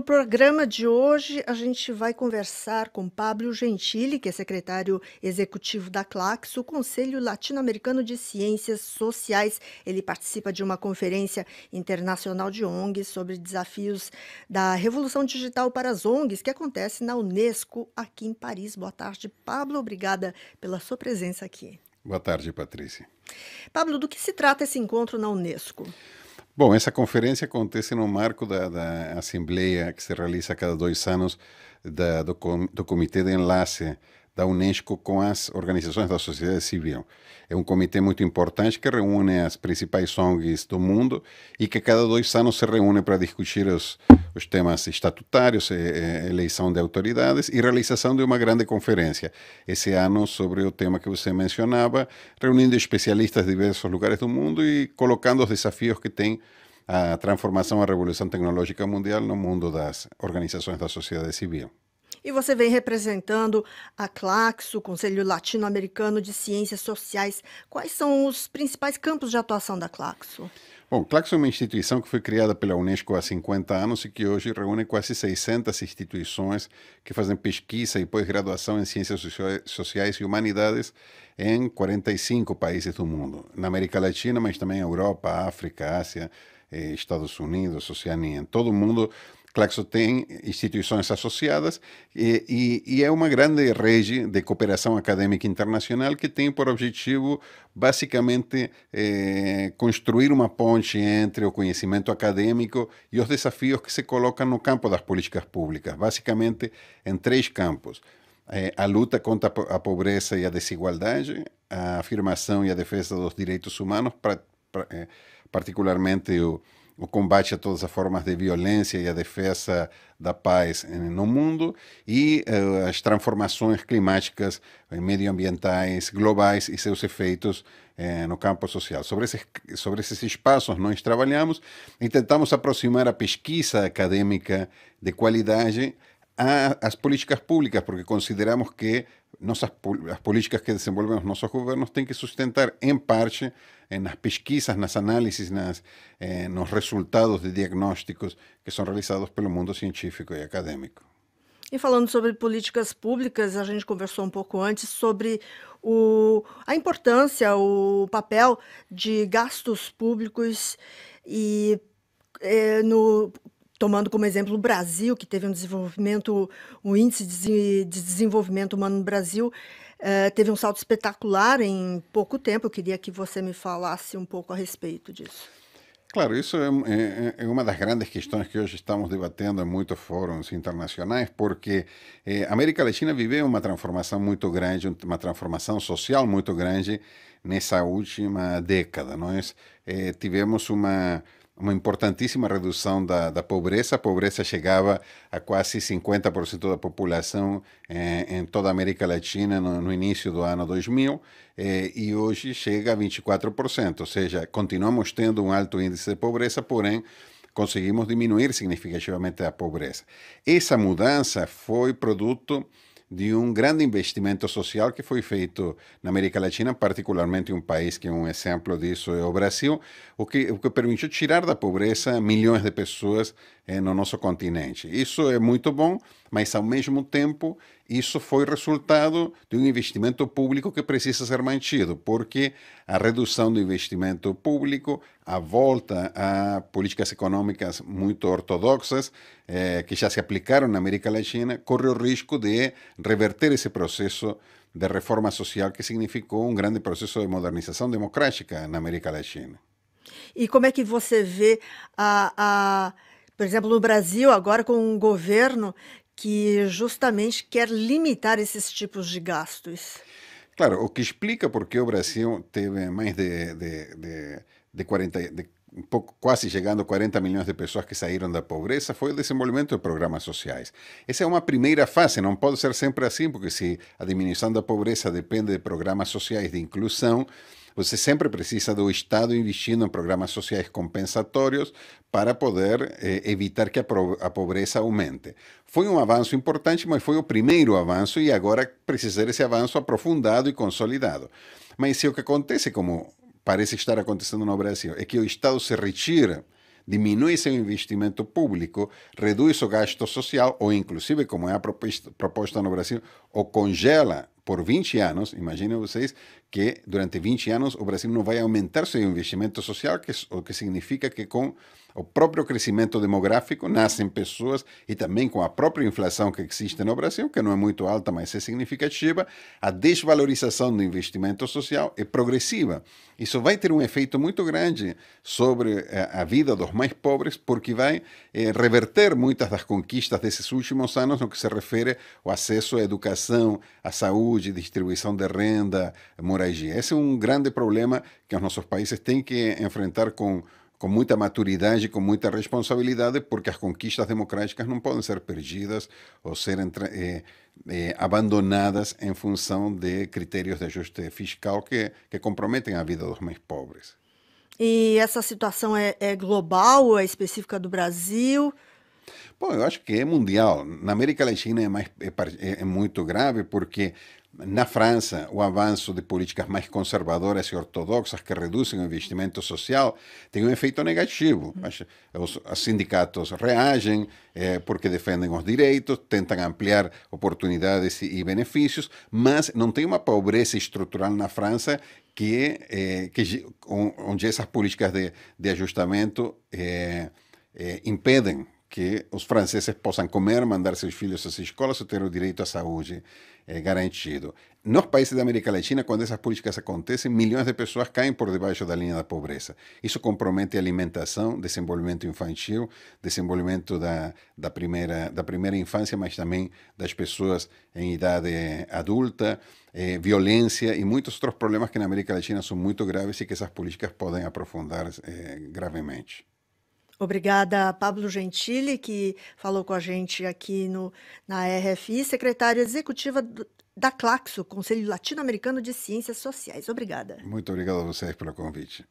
No programa de hoje, a gente vai conversar com Pablo Gentili, que é secretário executivo da CLACS, o Conselho Latino-Americano de Ciências Sociais. Ele participa de uma conferência internacional de ONGs sobre desafios da revolução digital para as ONGs, que acontece na Unesco, aqui em Paris. Boa tarde, Pablo. Obrigada pela sua presença aqui. Boa tarde, Patrícia. Pablo, do que se trata esse encontro na Unesco? Bom, essa conferência acontece no marco da, da assembleia que se realiza a cada dois anos da, do, com, do Comitê de Enlace da Unesco com as organizações da sociedade civil. É um comitê muito importante que reúne as principais ONGs do mundo e que cada dois anos se reúne para discutir os, os temas estatutários, eleição de autoridades e realização de uma grande conferência. Esse ano, sobre o tema que você mencionava, reunindo especialistas de diversos lugares do mundo e colocando os desafios que tem a transformação, a revolução tecnológica mundial no mundo das organizações da sociedade civil. E você vem representando a Claxo, o Conselho Latino-Americano de Ciências Sociais. Quais são os principais campos de atuação da Claxo? Bom, Claxo é uma instituição que foi criada pela Unesco há 50 anos e que hoje reúne quase 600 instituições que fazem pesquisa e pós-graduação em ciências sociais e humanidades em 45 países do mundo, na América Latina, mas também Europa, África, Ásia, eh, Estados Unidos, Oceania, em todo o mundo Claxo tem instituições associadas e, e, e, é uma grande rede de cooperação acadêmica internacional que tem por objetivo, basicamente, eh, construir uma ponte entre o conhecimento acadêmico e os desafios que se colocam no campo das políticas públicas, basicamente em três campos. Eh, a luta contra a pobreza e a desigualdade, a afirmação e a defesa dos direitos humanos, pra, pra, eh, particularmente o o combate a todas as formas de violência e a defesa da paz no mundo e uh, as transformações climáticas, eh, medioambientais, globais e seus efeitos uh, no campo social. Sobre esses, sobre esses espaços nós trabalhamos e tentamos aproximar a pesquisa acadêmica de qualidade a, as políticas públicas, porque consideramos que nossas, as políticas que desenvolvem os nossos governos têm que sustentar em parte nas pesquisas, nas análises, nas, eh, nos resultados de diagnósticos que são realizados pelo mundo científico e acadêmico. E falando sobre políticas públicas, a gente conversou um pouco antes sobre o, a importância, o papel de gastos públicos e eh, no tomando como exemplo o Brasil, que teve um desenvolvimento, um índice de desenvolvimento humano no Brasil, eh, teve um salto espetacular em pouco tempo. Eu queria que você me falasse um pouco a respeito disso. Claro, isso é, é, é uma das grandes questões que hoje estamos debatendo em muitos fóruns internacionais, porque eh, a América Latina viveu uma transformação muito grande, uma transformação social muito grande nessa última década. Nós é? tivemos uma uma importantíssima redução da, da pobreza. A pobreza chegava a quase 50% da população eh, em toda a América Latina no, no início do ano 2000 eh, e hoje chega a 24%. Ou seja, continuamos tendo um alto índice de pobreza, porém conseguimos diminuir significativamente a pobreza. Essa mudança foi produto de um grande investimento social que foi feito na América Latina, particularmente um país que é um exemplo disso é o Brasil, o que, o que permitiu tirar da pobreza milhões de pessoas eh, no nosso continente. Isso é muito bom, mas ao mesmo tempo isso foi resultado de um investimento público que precisa ser mantido, porque a redução do investimento público, a volta a políticas econômicas muito ortodoxas, eh, que já se aplicaram na América Latina, corre o risco de reverter esse processo de reforma social que significou um grande processo de modernização democrática na América Latina. E como é que você vê, a, a, por exemplo, no Brasil, agora com um governo que justamente quer limitar esses tipos de gastos? Claro, o que explica porque o Brasil teve mais de, de, de de, 40, de um pouco, quase chegando a 40 milhões de pessoas que saíram da pobreza, foi o desenvolvimento de programas sociais. Essa é uma primeira fase, não pode ser sempre assim, porque se a diminuição da pobreza depende de programas sociais de inclusão, você sempre precisa do Estado investindo em programas sociais compensatórios para poder eh, evitar que a, a, pobreza aumente. Foi um avanço importante, mas foi o primeiro avanço e agora precisa ser esse avanço aprofundado e consolidado. Mas se o que acontece, como parece estar acontecendo no Brasil, é que o Estado se retira, diminui seu investimento público, reduz o gasto social, ou inclusive, como é a proposta, proposta no Brasil, ou congela por 20 anos, imaginem vocês que durante 20 anos o Brasil não vai aumentar seu investimento social, que, o que significa que com o próprio crescimento demográfico nascem pessoas e também com a própria inflação que existe no Brasil, que não é muito alta, mas é significativa, a desvalorização do investimento social é progressiva. Isso vai ter um efeito muito grande sobre eh, a vida dos mais pobres, porque vai eh, reverter muitas das conquistas desses últimos anos no que se refere ao acesso à educação, à saúde, saúde, distribuição de renda, moradia. Esse é um grande problema que os nossos países têm que enfrentar com, com muita maturidade, com muita responsabilidade, porque as conquistas democráticas não podem ser perdidas ou ser eh, eh, abandonadas em função de critérios de ajuste fiscal que, que comprometem a vida dos mais pobres. E essa situação é, é global, é específica do Brasil? Bom, eu acho que é mundial. Na América Latina é, mais, é, é, é muito grave porque na França, o avanço de políticas mais conservadoras e ortodoxas que reduzem o investimento social tem um efeito negativo. Hum. Os, sindicatos reagem eh, porque defendem os direitos, tentam ampliar oportunidades e, e, benefícios, mas não tem uma pobreza estrutural na França que, eh, que onde essas políticas de, de ajustamento eh, impedem que os franceses possam comer, mandar seus filhos às escolas ou ter o direito à saúde é, garantido. Nos países da América Latina, quando essas políticas acontecem, milhões de pessoas caem por debaixo da linha da pobreza. Isso compromete a alimentação, desenvolvimento infantil, desenvolvimento da, da, primeira, da primeira infância, mas também das pessoas em idade eh, adulta, é, violência e muitos outros problemas que na América Latina são muito graves e que essas políticas podem aprofundar é, gravemente. Obrigada, Pablo Gentili, que falou com a gente aqui no, na RFI, secretária executiva da Claxo, Conselho Latino-Americano de Ciências Sociais. Obrigada. Muito obrigado a vocês pelo convite.